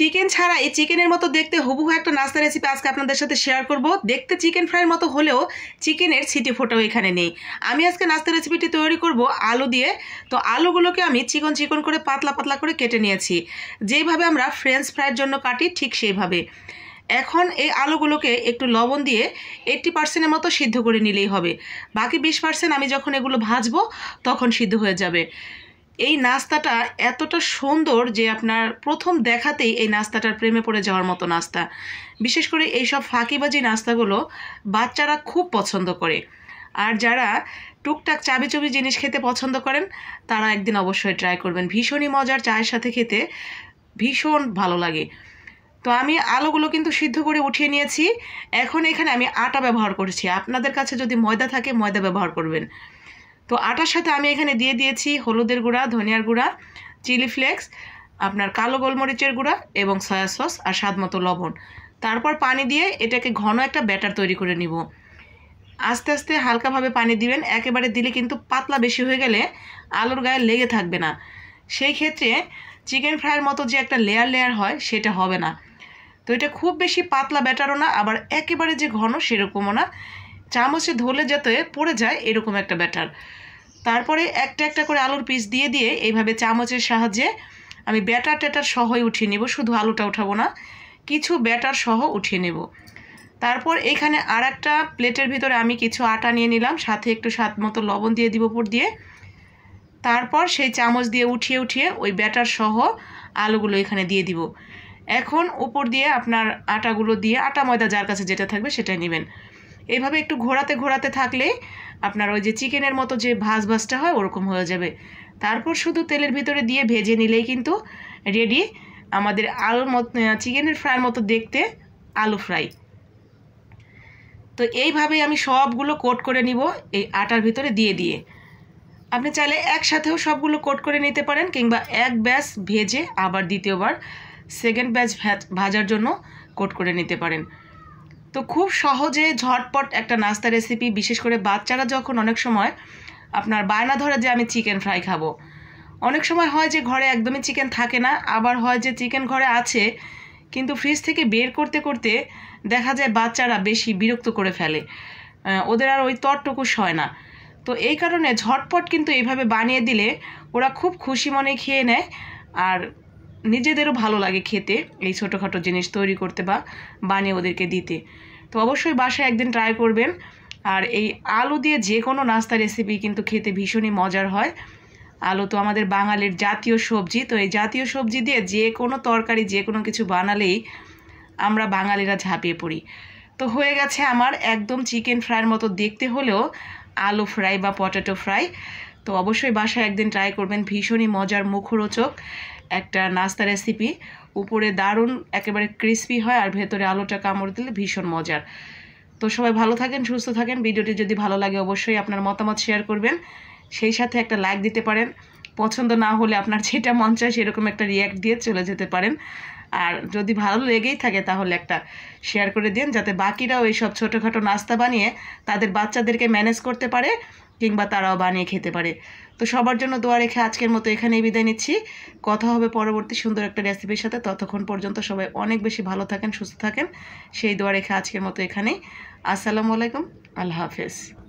chicken ছাড়াই চিকেনের মতো দেখতে হুবহু একটা নাস্তা রেসিপি আজকে আপনাদের সাথে শেয়ার করব দেখতে চিকেন ফ্রাইয়ের মতো হলেও চিকেনের ছিটি ফোটাও এখানে নেই আমি আজকে নাস্তা রেসিপিটি তৈরি করব আলু দিয়ে তো আলুগুলোকে আমি চিকন চিকন করে পাতলা পাতলা করে কেটে নিয়েছি যেইভাবে আমরা ফ্রেঞ্চ ফ্রাইয়ের জন্য কাটি ঠিক সেইভাবে এখন এই আলুগুলোকে একটু লবণ দিয়ে এইট্টি পার্সেন্টের মতো সিদ্ধ করে নিলেই হবে বাকি বিশ পার্সেন্ট আমি যখন এগুলো ভাজবো তখন সিদ্ধ হয়ে যাবে এই নাস্তাটা এতটা সুন্দর যে আপনার প্রথম দেখাতেই এই নাস্তাটার প্রেমে পড়ে যাওয়ার মতো নাস্তা বিশেষ করে এই সব ফাঁকিবাজি নাস্তাগুলো বাচ্চারা খুব পছন্দ করে আর যারা টুকটাক চাবি চুবি জিনিস খেতে পছন্দ করেন তারা একদিন অবশ্যই ট্রাই করবেন ভীষণই মজার চায়ের সাথে খেতে ভীষণ ভালো লাগে তো আমি আলোগুলো কিন্তু সিদ্ধ করে উঠিয়ে নিয়েছি এখন এখানে আমি আটা ব্যবহার করেছি আপনাদের কাছে যদি ময়দা থাকে ময়দা ব্যবহার করবেন তো আটার সাথে আমি এখানে দিয়ে দিয়েছি হলুদের গুঁড়া ধনিয়ার গুঁড়া চিলি ফ্লেক্স আপনার কালো গোলমরিচের গুঁড়া এবং সয়া সস আর স্বাদ মতো লবণ তারপর পানি দিয়ে এটাকে ঘন একটা ব্যাটার তৈরি করে নিব আস্তে আস্তে হালকাভাবে পানি দিবেন একেবারে দিলে কিন্তু পাতলা বেশি হয়ে গেলে আলুর গায়ে লেগে থাকবে না সেই ক্ষেত্রে চিকেন ফ্রাইয়ের মতো যে একটা লেয়ার লেয়ার হয় সেটা হবে না তো এটা খুব বেশি পাতলা ব্যাটারও না আবার একেবারে যে ঘন সেরকমও না চামচে ধরলে যাতে পড়ে যায় এরকম একটা ব্যাটার তারপরে একটা একটা করে আলুর পিস দিয়ে দিয়ে এইভাবে চামচের সাহায্যে আমি ব্যাটার ট্যাটার সহই উঠিয়ে নেব শুধু আলুটা উঠাবো না কিছু ব্যাটার সহ উঠিয়ে নেব তারপর এখানে আর একটা প্লেটের ভিতরে আমি কিছু আটা নিয়ে নিলাম সাথে একটু স্বাদ মতো লবণ দিয়ে দিব উপর দিয়ে তারপর সেই চামচ দিয়ে উঠিয়ে উঠিয়ে ওই ব্যাটার সহ আলুগুলো এখানে দিয়ে দিব এখন উপর দিয়ে আপনার আটাগুলো দিয়ে আটা ময়দা যার কাছে যেটা থাকবে সেটা নেবেন এইভাবে একটু ঘোরাতে ঘোরাতে থাকলে আপনার ওই যে চিকেনের মতো যে ভাজ ভাজটা হয় ওরকম হয়ে যাবে তারপর শুধু তেলের ভিতরে দিয়ে ভেজে নিলেই কিন্তু রেডি আমাদের আলুর মতো চিকেনের ফ্রাইয়ের মতো দেখতে আলু ফ্রাই তো এইভাবে আমি সবগুলো কোট করে নিব এই আটার ভিতরে দিয়ে দিয়ে আপনি চাইলে একসাথেও সবগুলো কোট করে নিতে পারেন কিংবা এক ব্যাচ ভেজে আবার দ্বিতীয়বার সেকেন্ড ব্যাচ ভাজার জন্য কোট করে নিতে পারেন তো খুব সহজে ঝটপট একটা নাস্তা রেসিপি বিশেষ করে বাচ্চারা যখন অনেক সময় আপনার বায়না ধরে যে আমি চিকেন ফ্রাই খাবো অনেক সময় হয় যে ঘরে একদমই চিকেন থাকে না আবার হয় যে চিকেন ঘরে আছে কিন্তু ফ্রিজ থেকে বের করতে করতে দেখা যায় বাচ্চারা বেশি বিরক্ত করে ফেলে ওদের আর ওই তরটুকু হয় না তো এই কারণে ঝটপট কিন্তু এইভাবে বানিয়ে দিলে ওরা খুব খুশি মনে খেয়ে নেয় আর নিজেদেরও ভালো লাগে খেতে এই ছোটোখাটো জিনিস তৈরি করতে বা বানিয়ে ওদেরকে দিতে তো অবশ্যই বাসায় একদিন ট্রাই করবেন আর এই আলু দিয়ে যে কোনো নাস্তা রেসিপি কিন্তু খেতে ভীষণই মজার হয় আলু তো আমাদের বাঙালির জাতীয় সবজি তো এই জাতীয় সবজি দিয়ে যে কোনো তরকারি যে কোনো কিছু বানালেই আমরা বাঙালিরা ঝাঁপিয়ে পড়ি তো হয়ে গেছে আমার একদম চিকেন ফ্রাইয়ের মতো দেখতে হলেও আলু ফ্রাই বা পটেটো ফ্রাই তো অবশ্যই বাসায় একদিন ট্রাই করবেন ভীষণই মজার মুখরোচক একটা নাস্তা রেসিপি উপরে দারুণ একেবারে ক্রিস্পি হয় আর ভেতরে আলোটা কামড় দিলে ভীষণ মজার তো সবাই ভালো থাকেন সুস্থ থাকেন ভিডিওটি যদি ভালো লাগে অবশ্যই আপনার মতামত শেয়ার করবেন সেই সাথে একটা লাইক দিতে পারেন পছন্দ না হলে আপনার যেটা মন চায় সেরকম একটা রিয়্যাক্ট দিয়ে চলে যেতে পারেন আর যদি ভালো লেগেই থাকে তাহলে একটা শেয়ার করে দিন যাতে বাকিরাও এইসব ছোটোখাটো নাস্তা বানিয়ে তাদের বাচ্চাদেরকে ম্যানেজ করতে পারে কিংবা তারাও বানিয়ে খেতে পারে তো সবার জন্য দোয়া রেখে আজকের মতো এখানেই বিদায় নিচ্ছি কথা হবে পরবর্তী সুন্দর একটা রেসিপির সাথে ততক্ষণ পর্যন্ত সবাই অনেক বেশি ভালো থাকেন সুস্থ থাকেন সেই দোয়া রেখে আজকের মতো এখানেই আসসালামু আলাইকুম আল্লাহ হাফেজ